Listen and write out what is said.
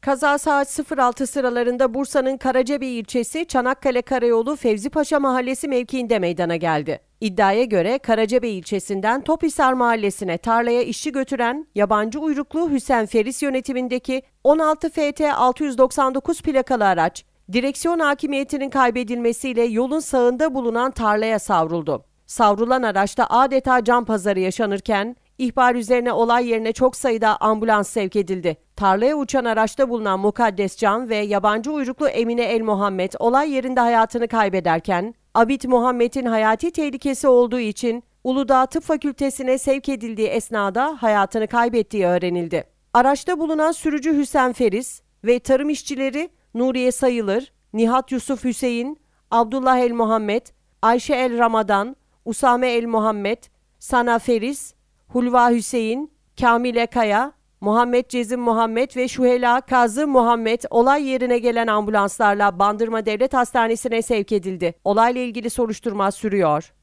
Kaza saat 06 sıralarında Bursa'nın Karacabey ilçesi Çanakkale Karayolu Fevzi Paşa Mahallesi mevkiinde meydana geldi. İddiaya göre Karacabey ilçesinden Topisar Mahallesi'ne tarlaya işçi götüren yabancı uyruklu Hüseyin Feris yönetimindeki 16 FT 699 plakalı araç direksiyon hakimiyetinin kaybedilmesiyle yolun sağında bulunan tarlaya savruldu. Savrulan araçta adeta can pazarı yaşanırken İhbar üzerine olay yerine çok sayıda ambulans sevk edildi. Tarlaya uçan araçta bulunan Mukaddes Can ve yabancı uyruklu Emine El Muhammed olay yerinde hayatını kaybederken, Abid Muhammed'in hayati tehlikesi olduğu için Uludağ Tıp Fakültesi'ne sevk edildiği esnada hayatını kaybettiği öğrenildi. Araçta bulunan sürücü Hüsen Feriz ve tarım işçileri Nuriye Sayılır, Nihat Yusuf Hüseyin, Abdullah El Muhammed, Ayşe El Ramadan, Usame El Muhammed, Sana Feriz, Hulva Hüseyin, Kamil Kaya, Muhammed Cezim Muhammed ve Şuhela Kazı Muhammed olay yerine gelen ambulanslarla Bandırma Devlet Hastanesi'ne sevk edildi. Olayla ilgili soruşturma sürüyor.